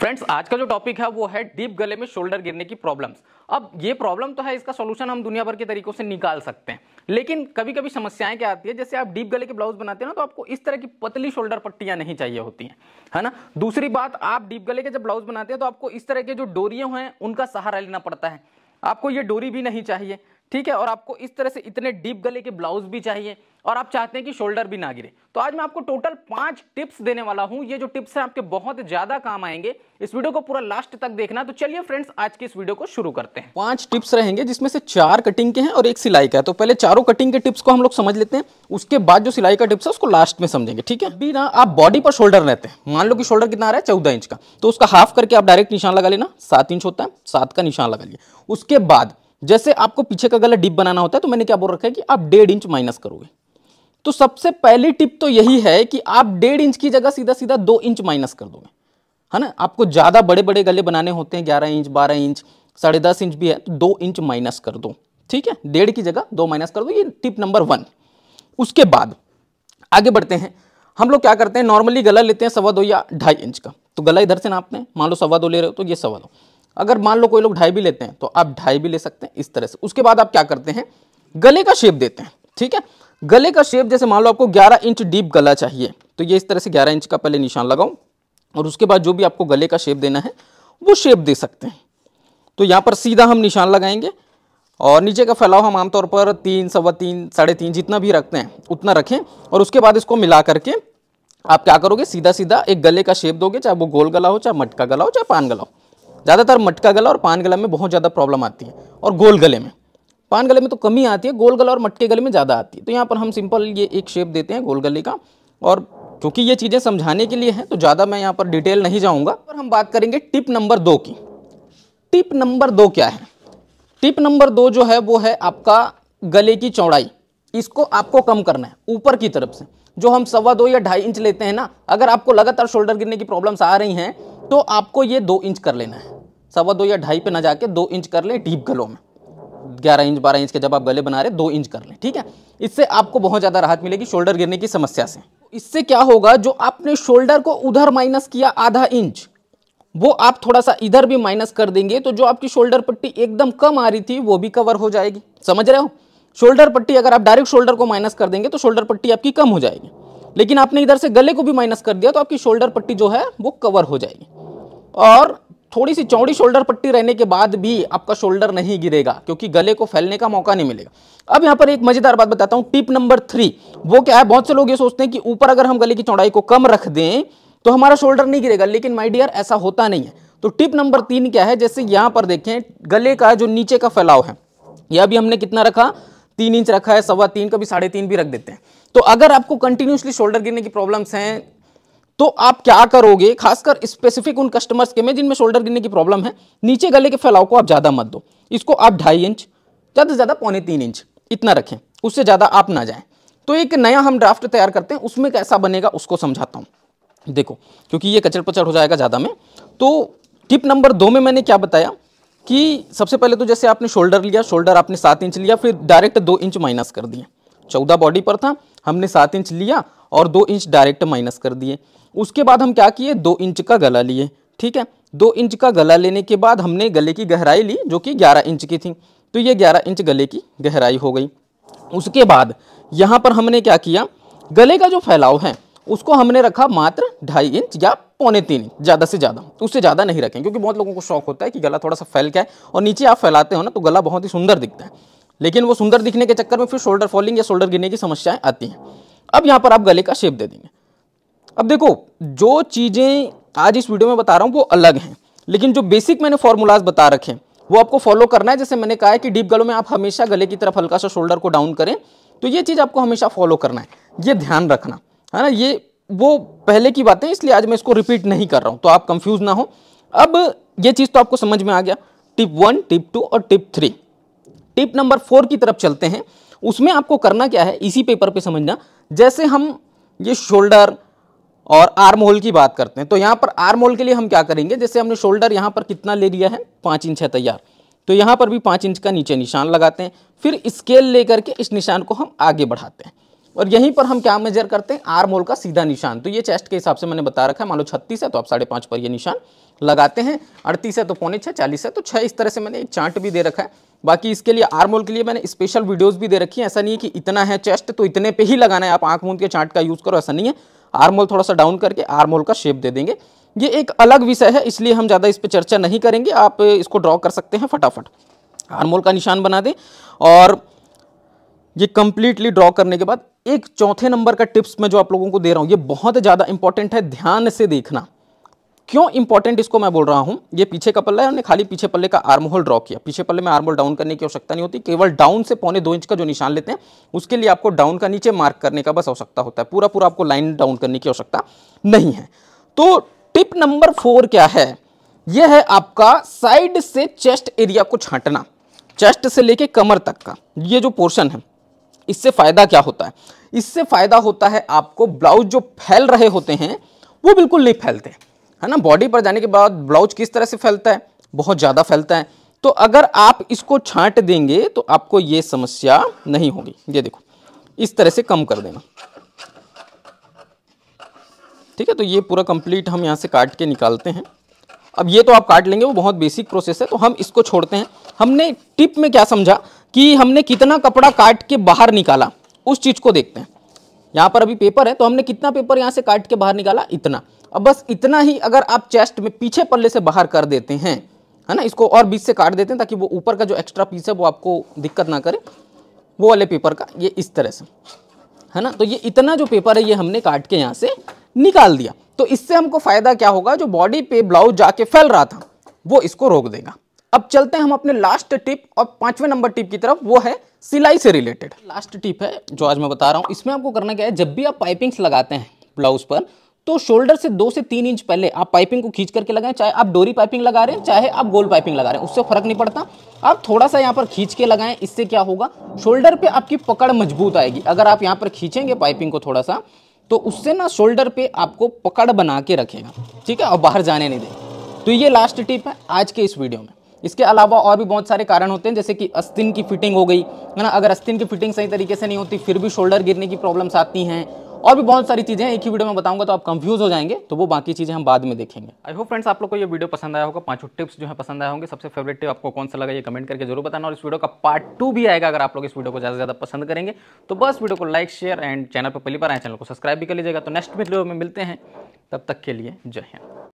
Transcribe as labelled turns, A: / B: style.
A: friends आज का जो टॉपिक है वो है डीप गले में शोल्डर गिरने की प्रॉब्लम्स अब ये प्रॉब्लम तो है इसका सोल्यूशन हम दुनिया भर के तरीकों से निकाल सकते हैं लेकिन कभी कभी समस्याएं क्या आती है जैसे आप डीप गले के ब्लाउज बनाते हैं ना तो आपको इस तरह की पतली शोल्डर पट्टियां नहीं चाहिए होती हैं है ना दूसरी बात आप डीप गले के जब ब्लाउज बनाते हैं तो आपको इस तरह के जो डोरियों हैं उनका सहारा लेना पड़ता है आपको ये डोरी भी नहीं चाहिए ठीक है और आपको इस तरह से इतने डीप गले के ब्लाउज भी चाहिए और आप चाहते हैं कि शोल्डर भी ना गिरे तो आज मैं आपको टोटल पांच टिप्स देने वाला हूं ये जो टिप्स हैं आपके बहुत ज्यादा काम आएंगे इस वीडियो को पूरा लास्ट तक देखना तो चलिए फ्रेंड्स आज के इस वीडियो को शुरू करते हैं पांच टिप्स रहेंगे जिसमें से चार कटिंग के हैं और एक सिलाई का है तो पहले चारों कटिंग के टिप्स को हम लोग समझ लेते हैं उसके बाद जो सिलाई का टिप्स है उसको लास्ट में समझेंगे ठीक है अभी ना आप बॉडी पर शोल्डर रहते हैं मान लो कि शोल्डर कितना आ रहा है चौदह इंच का तो उसका हाफ करके आप डायरेक्ट निशान लगा लेना सात इंच होता है सात का निशान लगा लिया उसके बाद जैसे आपको पीछे का गला डिप बनाना होता है तो मैंने क्या बोल रखा है कि आप डेढ़ इंच माइनस करोगे तो सबसे पहली टिप तो यही है कि आप डेढ़ इंच की जगह सीधा सीधा दो इंच माइनस कर दोगे है ना आपको ज़्यादा बड़े बड़े गले बनाने होते हैं ग्यारह इंच बारह इंच साढ़े दस इंच भी है तो दो इंच माइनस कर दो ठीक है डेढ़ की जगह दो माइनस कर दो ये टिप नंबर वन उसके बाद आगे बढ़ते हैं हम लोग क्या करते हैं नॉर्मली गला लेते हैं सवा दो या ढाई इंच का तो गला इधर से नापते हैं मान लो सवा दो ले रहे हो तो ये सवा दो अगर मान लो कोई लोग ढाई भी लेते हैं तो आप ढाई भी ले सकते हैं इस तरह से उसके बाद आप क्या करते हैं गले का शेप देते हैं ठीक है गले का शेप जैसे मान लो आपको 11 इंच डीप गला चाहिए तो ये इस तरह से 11 इंच का पहले निशान लगाओ और उसके बाद जो भी आपको गले का शेप देना है वो शेप दे सकते हैं तो यहाँ पर सीधा हम निशान लगाएंगे और नीचे का फैलाव हम आमतौर पर तीन सवा तीन साढ़े तीन जितना भी रखते हैं उतना रखें और उसके बाद इसको मिला करके आप क्या करोगे सीधा सीधा एक गले का शेप दोगे चाहे वो गोल गला हो चाहे मटका गला हो चाहे पान गला हो ज़्यादातर मटका गला और पान गला में बहुत ज़्यादा प्रॉब्लम आती है और गोल गले में पान गले में तो कमी आती है गोल गला और मटके गले में ज़्यादा आती है तो यहाँ पर हम सिंपल ये एक शेप देते हैं गोल गले का और क्योंकि ये चीज़ें समझाने के लिए हैं तो ज़्यादा मैं यहाँ पर डिटेल नहीं जाऊँगा और हम बात करेंगे टिप नंबर दो की टिप नंबर दो क्या है टिप नंबर दो जो है वो है आपका गले की चौड़ाई इसको आपको कम करना है ऊपर की तरफ से जो हम सवा दो या ढाई इंच लेते हैं ना अगर आपको लगातार शोल्डर गिरने की प्रॉब्लम्स आ रही हैं तो आपको ये दो इंच कर लेना है सवा दो या ढाई पे ना जाके दो इंच कर लें डीप गलों में ग्यारह इंच बारह इंच के जब आप गले बना रहे दो इंच कर लें ठीक है इससे आपको बहुत ज़्यादा राहत मिलेगी शोल्डर गिरने की समस्या से इससे क्या होगा जो आपने शोल्डर को उधर माइनस किया आधा इंच वो आप थोड़ा सा इधर भी माइनस कर देंगे तो जो आपकी शोल्डर पट्टी एकदम कम आ रही थी वो भी कवर हो जाएगी समझ रहे हो शोल्डर पट्टी अगर आप डायरेक्ट शोल्डर को माइनस कर देंगे तो शोल्डर पट्टी आपकी कम हो जाएगी लेकिन आपने इधर से गले को भी माइनस कर दिया तो आपकी शोल्डर पट्टी जो है वो कवर हो जाएगी और थोड़ी सी चौड़ी शोल्डर पट्टी रहने के बाद भी आपका शोल्डर नहीं गिरेगा क्योंकि गले को फैलने का मौका नहीं मिलेगा अब यहाँ पर एक मजेदार बात बताता हूँ टिप नंबर थ्री वो क्या है बहुत से लोग ये सोचते हैं कि ऊपर अगर हम गले की चौड़ाई को कम रख दें तो हमारा शोल्डर नहीं गिरेगा लेकिन माई डियर ऐसा होता नहीं है तो टिप नंबर तीन क्या है जैसे यहाँ पर देखें गले का जो नीचे का फैलाव है यह अभी हमने कितना रखा तीन इंच रखा है सवा तीन कभी साढ़े तीन भी रख देते हैं तो अगर आपको कंटिन्यूसली शोल्डर गिरने की प्रॉब्लम्स हैं तो आप क्या करोगे खासकर स्पेसिफिक उन कस्टमर्स के में जिनमें शोल्डर गिरने की प्रॉब्लम है नीचे गले के फैलाव को आप ज़्यादा मत दो इसको आप ढाई इंच ज़्यादा से ज़्यादा पौने तीन इंच इतना रखें उससे ज़्यादा आप ना जाएं तो एक नया हम ड्राफ्ट तैयार करते हैं उसमें कैसा बनेगा उसको समझाता हूँ देखो क्योंकि ये कचर पचर हो जाएगा ज़्यादा में तो टिप नंबर दो में मैंने क्या बताया कि सबसे पहले तो जैसे आपने शोल्डर लिया शोल्डर आपने सात इंच लिया फिर डायरेक्ट दो इंच माइनस कर दिया चौदह बॉडी पर था हमने सात इंच लिया और दो इंच डायरेक्ट माइनस कर दिए उसके बाद हम क्या किए दो इंच का गला लिए ठीक है दो इंच का गला लेने के बाद हमने गले की गहराई ली जो कि ग्यारह इंच की थी तो ये ग्यारह इंच गले की गहराई हो गई उसके बाद यहाँ पर हमने क्या किया गले का जो फैलाव है उसको हमने रखा मात्र ढाई इंच या पौने तीन इंच ज़्यादा से ज़्यादा उससे ज़्यादा नहीं रखें क्योंकि बहुत लोगों को शौक होता है कि गला थोड़ा सा फैल गया है और नीचे आप फैलाते हो ना तो गला बहुत ही सुंदर दिखता है लेकिन वो सुंदर दिखने के चक्कर में फिर शोल्डर फॉलिंग या शोल्डर गिरने की समस्याएं आती हैं अब यहाँ पर आप गले का शेप दे देंगे अब देखो जो चीज़ें आज इस वीडियो में बता रहा हूँ वो अलग हैं लेकिन जो बेसिक मैंने फॉर्मूलाज बता रखे हैं वो आपको फॉलो करना है जैसे मैंने कहा है कि डीप गलों में आप हमेशा गले की तरफ हल्का सा शोल्डर को डाउन करें तो ये चीज़ आपको हमेशा फॉलो करना है ये ध्यान रखना है ना ये वो पहले की बातें इसलिए आज मैं इसको रिपीट नहीं कर रहा हूँ तो आप कंफ्यूज ना हो अब ये चीज़ तो आपको समझ में आ गया टिप वन टिप टू और tip three tip number four की तरफ चलते हैं उसमें आपको करना क्या है इसी पेपर पे समझना जैसे हम ये शोल्डर और आर्म होल की बात करते हैं तो यहाँ पर आर्म होल के लिए हम क्या करेंगे जैसे हमने शोल्डर यहाँ पर कितना ले लिया है पाँच इंच है तैयार तो यहाँ पर भी पाँच इंच का नीचे निशान लगाते हैं फिर स्केल लेकर के इस निशान को हम आगे बढ़ाते हैं और यहीं पर हम क्या मेजर करते हैं आर्म होल का सीधा निशान तो ये चेस्ट के हिसाब से मैंने बता रखा है मान लो छत्तीस है तो आप साढ़े पाँच पर ये निशान लगाते हैं अड़तीस है तो पौने छः चालीस है तो छः इस तरह से मैंने एक चार्ट भी दे रखा है बाकी इसके लिए आर्म होल के लिए मैंने स्पेशल वीडियोस भी दे रखी है ऐसा नहीं है कि इतना है चेस्ट तो इतने पे ही लगाना है आप आंख मूंद के चाट का यूज़ करो ऐसा नहीं है आर्म होल थोड़ा सा डाउन करके आर्म होल का शेप दे देंगे ये एक अलग विषय है इसलिए हम ज़्यादा इस पर चर्चा नहीं करेंगे आप इसको ड्रॉ कर सकते हैं फटाफट आर्म होल का निशान बना दें और ये कम्प्लीटली ड्रॉ करने के बाद एक चौथे नंबर का टिप्स मैं जो आप लोगों को दे रहा हूँ ये बहुत ज़्यादा इंपॉर्टेंट है ध्यान से देखना क्यों इंपॉर्टेंट इसको मैं बोल रहा हूं ये पीछे का पल्ला है हमने खाली पीछे पल्ले का आर्म होल ड्रॉ किया पीछे पल्ले में आर्म होल डाउन करने की आवश्यकता नहीं होती केवल डाउन से पौने दो इंच का जो निशान लेते हैं उसके लिए आपको डाउन का नीचे मार्क करने का बस आवश्यकता होता है पूरा पूरा आपको लाइन डाउन करने की आवश्यकता नहीं है तो टिप नंबर फोर क्या है यह है आपका साइड से चेस्ट एरिया को छांटना चेस्ट से लेके कमर तक का ये जो पोर्शन है इससे फ़ायदा क्या होता है इससे फ़ायदा होता है आपको ब्लाउज जो फैल रहे होते हैं वो बिल्कुल नहीं फैलते है ना बॉडी पर जाने के बाद ब्लाउज किस तरह से फैलता है बहुत ज़्यादा फैलता है तो अगर आप इसको छांट देंगे तो आपको ये समस्या नहीं होगी ये देखो इस तरह से कम कर देना ठीक है तो ये पूरा कंप्लीट हम यहाँ से काट के निकालते हैं अब ये तो आप काट लेंगे वो बहुत बेसिक प्रोसेस है तो हम इसको छोड़ते हैं हमने टिप में क्या समझा कि हमने कितना कपड़ा काट के बाहर निकाला उस चीज़ को देखते हैं यहाँ पर अभी पेपर है तो हमने कितना पेपर यहाँ से काट के बाहर निकाला इतना अब बस इतना ही अगर आप चेस्ट में पीछे पल्ले से बाहर कर देते हैं है ना इसको और बीच से काट देते हैं ताकि वो ऊपर का जो एक्स्ट्रा पीस है वो आपको दिक्कत ना करे वो वाले पेपर का ये इस तरह से है ना तो ये इतना जो पेपर है ये हमने काट के यहाँ से निकाल दिया तो इससे हमको फ़ायदा क्या होगा जो बॉडी पे ब्लाउज जाके फैल रहा था वो इसको रोक देगा अब चलते हैं हम अपने लास्ट टिप और पांचवें नंबर टिप की तरफ वो है सिलाई से रिलेटेड लास्ट टिप है जो आज मैं बता रहा हूँ इसमें आपको करना क्या है जब भी आप पाइपिंग्स लगाते हैं ब्लाउज पर तो शोल्डर से दो से तीन इंच पहले आप पाइपिंग को खींच करके लगाएं चाहे आप डोरी पाइपिंग लगा रहे हैं चाहे आप गोल पाइपिंग लगा रहे हैं उससे फर्क नहीं पड़ता आप थोड़ा सा यहाँ पर खींच के लगाएं इससे क्या होगा शोल्डर पे आपकी पकड़ मजबूत आएगी अगर आप यहाँ पर खींचेंगे पाइपिंग को थोड़ा सा तो उससे ना शोल्डर पर आपको पकड़ बना के रखेगा ठीक है और बाहर जाने नहीं देगा तो ये लास्ट टिप है आज के इस वीडियो में इसके अलावा और भी बहुत सारे कारण होते हैं जैसे कि अस्तिन की फिटिंग हो गई है ना अगर अस्तिन की फिटिंग सही तरीके से नहीं होती फिर भी शोल्डर गिरने की प्रॉब्लम्स आती हैं और भी बहुत सारी चीज़ें एक ही वीडियो में बताऊंगा तो आप कंफ्यूज हो जाएंगे तो वो बाकी चीज़ें हम बाद में देखेंगे आई होप फ्रेंड्स आप लोग को ये वीडियो पसंद आया होगा पांचों टिप्स जो है पसंद आए होंगे सबसे फेवरेट टिप आपको कौन सा लगा ये कमेंट करके जरूर बताना और इस वीडियो का पार्ट टू भी आएगा अगर आप लोग इस वीडियो को ज़्यादा से ज़्यादा पसंद करेंगे तो बस वीडियो को लाइक शेयर एंड चैनल पर पहली बार आए चैनल को सब्सक्राइब भी कर लीजिएगा तो नेक्स्ट वीडियो में मिलते हैं तब तक के लिए जय हिंद